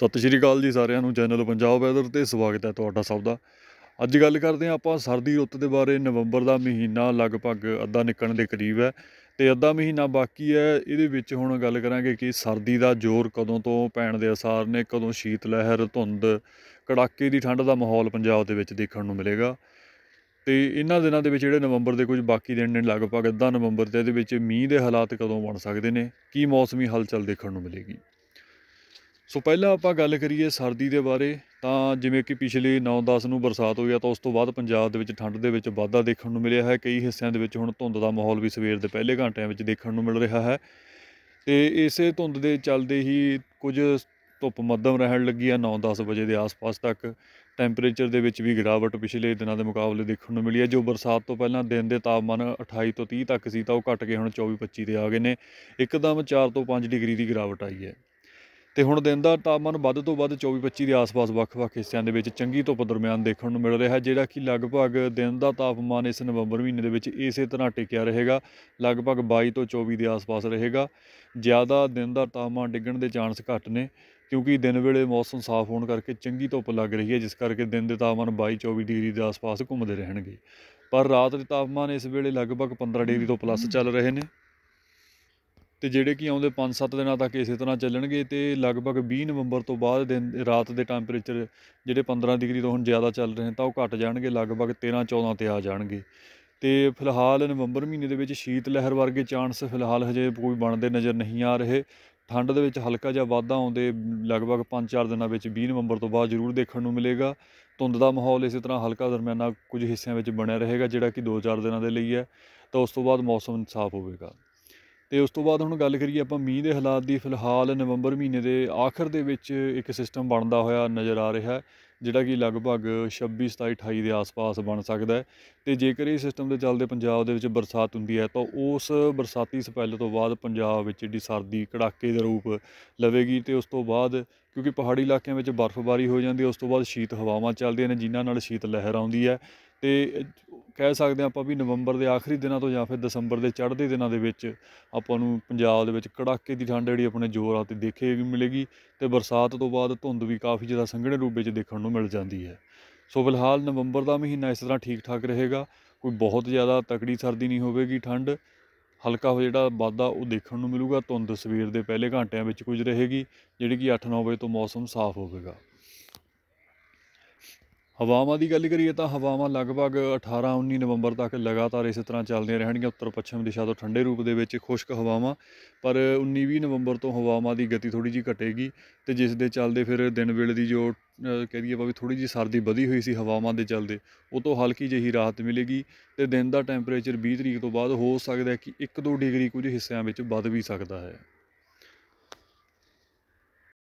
ਸਤਿ ਸ਼੍ਰੀ ਅਕਾਲ ਜੀ ਸਾਰਿਆਂ ਨੂੰ ਚੈਨਲ ਪੰਜਾਬ ਵੈਦਰ ਤੇ ਸਵਾਗਤ ਹੈ ਤੁਹਾਡਾ ਸਭ ਦਾ ਅੱਜ ਗੱਲ ਕਰਦੇ ਆਂ ਆਪਾਂ ਸਰਦੀ ਰੁੱਤ ਦੇ ਬਾਰੇ ਨਵੰਬਰ ਦਾ ਮਹੀਨਾ ਲਗਭਗ ਅੱਧਾ ਨਿਕਲਣ ਦੇ ਕਰੀਬ ਹੈ ਤੇ ਅੱਧਾ ਮਹੀਨਾ ਬਾਕੀ ਹੈ ਇਹਦੇ ਵਿੱਚ ਹੁਣ ਗੱਲ ਕਰਾਂਗੇ ਕਿ ਸਰਦੀ ਦਾ ਜ਼ੋਰ ਕਦੋਂ ਤੋਂ ਪੈਣ ਦੇ ਅਸਾਰ ਨੇ ਕਦੋਂ ਸ਼ੀਤ ਲਹਿਰ ਧੁੰਦ ਕੜਾਕੇ ਦੀ ਠੰਡ ਦਾ ਮਾਹੌਲ ਪੰਜਾਬ ਦੇ ਵਿੱਚ ਦੇਖਣ ਨੂੰ ਮਿਲੇਗਾ ਤੇ ਇਹਨਾਂ ਦਿਨਾਂ ਦੇ ਵਿੱਚ ਜਿਹੜੇ ਨਵੰਬਰ ਦੇ ਕੁਝ ਬਾਕੀ ਦਿਨ ਨੇ ਲਗਭਗ ਅੱਧਾ ਨਵੰਬਰ ਤੇ ਇਹਦੇ ਵਿੱਚ ਮੀਂਹ ਦੇ ਹਾਲਾਤ ਕਦੋਂ ਬਣ ਸਕਦੇ ਨੇ ਕੀ ਮੌਸਮੀ ਹਲਚਲ ਦੇਖਣ ਨੂੰ ਮਿਲੇਗੀ ਸੋ ਪਹਿਲਾਂ ਆਪਾਂ ਗੱਲ ਕਰੀਏ ਸਰਦੀ ਦੇ ਬਾਰੇ ਤਾਂ ਜਿਵੇਂ ਕਿ ਪਿਛਲੇ 9-10 ਨੂੰ ਬਰਸਾਤ ਹੋਈ ਆ ਤਾਂ ਉਸ ਤੋਂ ਬਾਅਦ ਪੰਜਾਬ ਦੇ ਵਿੱਚ ਠੰਡ ਦੇ ਵਿੱਚ ਵਾਧਾ ਦੇਖਣ ਨੂੰ ਮਿਲਿਆ ਹੈ ਕਈ ਹਿੱਸਿਆਂ ਦੇ ਵਿੱਚ ਹੁਣ ਧੁੰਦ ਦਾ ਮਾਹੌਲ ਵੀ ਸਵੇਰ ਦੇ ਪਹਿਲੇ ਘੰਟਿਆਂ ਵਿੱਚ ਦੇਖਣ ਨੂੰ ਮਿਲ ਰਿਹਾ ਹੈ ਤੇ ਇਸੇ ਧੁੰਦ ਦੇ ਚੱਲਦੇ ਹੀ ਕੁਝ ਧੁੱਪ ਮੱਧਮ ਰਹਿਣ ਲੱਗੀ ਆ 9-10 ਵਜੇ ਦੇ ਆਸ-ਪਾਸ ਤੱਕ ਟੈਂਪਰੇਚਰ ਦੇ ਵਿੱਚ ਵੀ ਗਿਰਾਵਟ ਪਿਛਲੇ ਦਿਨਾਂ ਦੇ ਮੁਕਾਬਲੇ ਦੇਖਣ ਨੂੰ ਮਿਲੀ ਹੈ ਜੋ ਬਰਸਾਤ ਤੋਂ ਪਹਿਲਾਂ ਦਿਨ ਦੇ ਤਾਪਮਾਨ 28 ਤੋਂ 30 ਤੱਕ ਸੀ ਤਾਂ ਉਹ ਘਟ ਕੇ ਹੁਣ 24-25 ਤੇ ਆ ਗਏ ਨੇ ਇੱਕਦਮ 4 ਤੋਂ 5 ਡਿਗਰੀ ਦੀ ਗਿਰਾਵਟ ਆਈ ਹੈ ਤੇ ਹੁਣ ਦਿਨ ਦਾ ਤਾਪਮਾਨ ਵੱਧ ਤੋਂ ਵੱਧ 24-25 ਦੇ ਆਸ-ਪਾਸ ਵੱਖ-ਵੱਖ ਹਿੱਸਿਆਂ ਦੇ ਵਿੱਚ ਚੰਗੀ ਧੁੱਪ ਦਰਮਿਆਨ ਦੇਖਣ ਨੂੰ ਮਿਲ ਰਿਹਾ ਹੈ ਜਿਹੜਾ ਕਿ ਲਗਭਗ ਦਿਨ ਦਾ ਤਾਪਮਾਨ ਇਸ ਨਵੰਬਰ ਮਹੀਨੇ ਦੇ ਵਿੱਚ ਇਸੇ ਤਰ੍ਹਾਂ ਟਿਕਿਆ ਰਹੇਗਾ ਲਗਭਗ 22 ਤੋਂ 24 ਦੇ ਆਸ-ਪਾਸ ਰਹੇਗਾ ਜ਼ਿਆਦਾ ਦਿਨ ਦਾ ਤਾਪਮਾਨ ਡਿੱਗਣ ਦੇ ਚਾਂਸ ਘੱਟ ਨੇ ਕਿਉਂਕਿ ਦਿਨ ਵੇਲੇ ਮੌਸਮ ਸਾਫ਼ ਹੋਣ ਕਰਕੇ ਚੰਗੀ ਧੁੱਪ ਲੱਗ ਰਹੀ ਹੈ ਜਿਸ ਕਰਕੇ ਦਿਨ ਦੇ ਤਾਪਮਾਨ 22-24 ਡਿਗਰੀ ਦੇ ਆਸ-ਪਾਸ ਘੁੰਮਦੇ ਰਹਿਣਗੇ ਪਰ ਰਾਤ ਦੇ ਤਾਪਮਾਨ ਇਸ ਵੇਲੇ ਲਗਭਗ 15 ਡਿਗਰੀ ਤੋਂ ਪਲੱਸ ਚੱਲ ਰਹੇ ਨੇ ਤੇ ਜਿਹੜੇ ਕਿ ਆਉਂਦੇ 5-7 ਦਿਨਾਂ ਤੱਕ ਇਸੇ ਤਰ੍ਹਾਂ ਚੱਲਣਗੇ ਤੇ ਲਗਭਗ 20 ਨਵੰਬਰ ਤੋਂ ਬਾਅਦ ਦਿਨ ਰਾਤ ਦੇ ਟੈਂਪਰੇਚਰ ਜਿਹੜੇ 15 ਡਿਗਰੀ ਤੋਂ ਹੁਣ ਜ਼ਿਆਦਾ ਚੱਲ ਰਹੇ ਤਾਂ ਉਹ ਘਟ ਜਾਣਗੇ ਲਗਭਗ 13-14 ਤੇ ਆ ਜਾਣਗੇ ਤੇ ਫਿਲਹਾਲ ਨਵੰਬਰ ਮਹੀਨੇ ਦੇ ਵਿੱਚ ਸ਼ੀਤ ਲਹਿਰ ਵਰਗੇ ਚਾਂਸ ਫਿਲਹਾਲ ਹਜੇ ਕੋਈ ਬਣਦੇ ਨਜ਼ਰ ਨਹੀਂ ਆ ਰਹੇ ਠੰਡ ਦੇ ਵਿੱਚ ਹਲਕਾ ਜਿਹਾ ਵਾਧਾ ਆਉਂਦੇ ਲਗਭਗ 5-4 ਦਿਨਾਂ ਵਿੱਚ 20 ਨਵੰਬਰ ਤੋਂ ਬਾਅਦ ਜ਼ਰੂਰ ਦੇਖਣ ਨੂੰ ਮਿਲੇਗਾ ਧੁੰਦ ਦਾ ਮਾਹੌਲ ਇਸੇ ਤਰ੍ਹਾਂ ਹਲਕਾ ਦਰਮਿਆਨਾ ਕੁਝ ਹਿੱਸਿਆਂ ਵਿੱਚ ਬਣਿਆ ਰਹੇਗਾ ਜਿਹੜਾ ਕਿ 2-4 ਦਿਨਾਂ ਦੇ ਲਈ ਹੈ ਤਾਂ ਉਸ ਤੋਂ ਬਾਅਦ ਮੌਸਮ ਸਾਫ਼ ਹੋਵੇਗਾ ਤੇ ਉਸ ਤੋਂ ਬਾਅਦ ਹੁਣ ਗੱਲ ਕਰੀਏ ਆਪਾਂ ਮੀਂਹ ਦੇ ਹਾਲਾਤ ਦੀ ਫਿਲਹਾਲ ਨਵੰਬਰ ਮਹੀਨੇ ਦੇ ਆਖਰ ਦੇ ਵਿੱਚ ਇੱਕ ਸਿਸਟਮ ਬਣਦਾ ਹੋਇਆ ਨਜ਼ਰ ਆ ਰਿਹਾ ਹੈ ਜਿਹੜਾ ਕਿ ਲਗਭਗ 26 27 28 ਦੇ ਆਸ-ਪਾਸ ਬਣ ਸਕਦਾ ਹੈ ਤੇ ਜੇਕਰ ਇਹ ਸਿਸਟਮ ਦੇ ਚੱਲਦੇ ਪੰਜਾਬ ਦੇ ਵਿੱਚ ਬਰਸਾਤ ਹੁੰਦੀ ਹੈ ਤਾਂ ਉਸ ਬਰਸਾਤੀ ਸਪੈਲ ਤੋਂ ਬਾਅਦ ਪੰਜਾਬ ਵਿੱਚ ਜਿਹੜੀ ਸਰਦੀ ਕੜਾਕੇ ਦੇ ਰੂਪ ਲਵੇਗੀ ਤੇ ਉਸ ਤੋਂ ਬਾਅਦ ਕਿਉਂਕਿ ਪਹਾੜੀ ਇਲਾਕਿਆਂ ਵਿੱਚ ਬਰਫ਼ਬਾਰੀ ਹੋ ਜਾਂਦੀ ਹੈ ਉਸ ਤੋਂ ਬਾਅਦ ਸ਼ੀਤ ਹਵਾਵਾਂ ਚੱਲਦੀਆਂ ਨੇ ਜਿਨ੍ਹਾਂ ਨਾਲ ਸ਼ੀਤ ਲਹਿਰ ਆਉਂਦੀ ਹੈ ਤੇ ਕਹਿ ਸਕਦੇ ਆਪਾਂ ਵੀ ਨਵੰਬਰ ਦੇ ਆਖਰੀ ਦਿਨਾਂ ਤੋਂ ਜਾਂ ਫਿਰ ਦਸੰਬਰ ਦੇ ਚੜ੍ਹਦੇ ਦਿਨਾਂ ਦੇ ਵਿੱਚ ਆਪਾਂ ਨੂੰ ਪੰਜਾਬ ਦੇ ਵਿੱਚ ਕੜਾਕੇ ਦੀ ਠੰਡ ਜਿਹੜੀ ਆਪਣੇ ਜ਼ੋਰਾਂ ਤੇ ਦੇਖੇ ਮਿਲੇਗੀ ਤੇ ਬਰਸਾਤ ਤੋਂ ਬਾਅਦ ਧੁੰਦ ਵੀ ਕਾਫੀ ਜ਼ਿਆਦਾ ਸੰਘਣੇ ਰੂਪ ਵਿੱਚ ਦੇਖਣ ਨੂੰ ਮਿਲ ਜਾਂਦੀ ਹੈ ਸੋ ਫਿਲਹਾਲ ਨਵੰਬਰ ਦਾ ਮਹੀਨਾ ਇਸ ਤਰ੍ਹਾਂ ਠੀਕ ਠਾਕ ਰਹੇਗਾ ਕੋਈ ਬਹੁਤ ਜ਼ਿਆਦਾ ਤਕੜੀ ਸਰਦੀ ਨਹੀਂ ਹੋਵੇਗੀ ਠੰਡ ਹਲਕਾ ਜਿਹੜਾ ਵਾਧਾ ਉਹ ਦੇਖਣ ਨੂੰ ਮਿਲੂਗਾ ਧੁੰਦ ਸਵੇਰ ਦੇ ਪਹਿਲੇ ਘੰਟਿਆਂ ਵਿੱਚ ਕੁਝ ਰਹੇਗੀ ਜਿਹੜੀ ਕਿ 8-9 ਵਜੇ ਤੋਂ ਮੌਸਮ ਸਾਫ਼ ਹੋਵੇਗਾ ਹਵਾਵਾਂ ਦੀ ਗੱਲ ਕਰੀਏ ਤਾਂ ਹਵਾਵਾਂ ਲਗਭਗ 18-19 ਨਵੰਬਰ ਤੱਕ ਲਗਾਤਾਰ ਇਸੇ ਤਰ੍ਹਾਂ ਚੱਲਦੀਆਂ ਰਹਿਣਗੀਆਂ ਉੱਤਰ ਪੱਛਮ ਦਿਸ਼ਾ ਤੋਂ ਠੰਡੇ ਰੂਪ ਦੇ ਵਿੱਚ ਖੁਸ਼ਕ ਹਵਾਵਾਂ ਪਰ 19-20 ਨਵੰਬਰ ਤੋਂ ਹਵਾਵਾਂ ਦੀ ਗਤੀ ਥੋੜੀ ਜੀ ਘਟੇਗੀ ਤੇ ਜਿਸ ਦੇ ਚੱਲਦੇ ਫਿਰ ਦਿਨ ਵੇਲੇ ਦੀ ਜੋ ਕਹਿੰਦੀ ਆ ਬਾਬੀ ਥੋੜੀ ਜੀ ਸਰਦੀ ਵਧੀ ਹੋਈ ਸੀ ਹਵਾਵਾਂ ਦੇ ਚੱਲਦੇ ਉਹ ਤੋਂ ਹਲਕੀ ਜਿਹੀ ਰਾਹਤ ਮਿਲੇਗੀ ਤੇ ਦਿਨ ਦਾ ਟੈਂਪਰੇਚਰ 20 ਤਰੀਕ ਤੋਂ ਬਾਅਦ ਹੋ ਸਕਦਾ ਹੈ ਕਿ 1-2 ਡਿਗਰੀ ਕੁਝ ਹਿੱਸਿਆਂ ਵਿੱਚ ਵੱਧ ਵੀ ਸਕਦਾ ਹੈ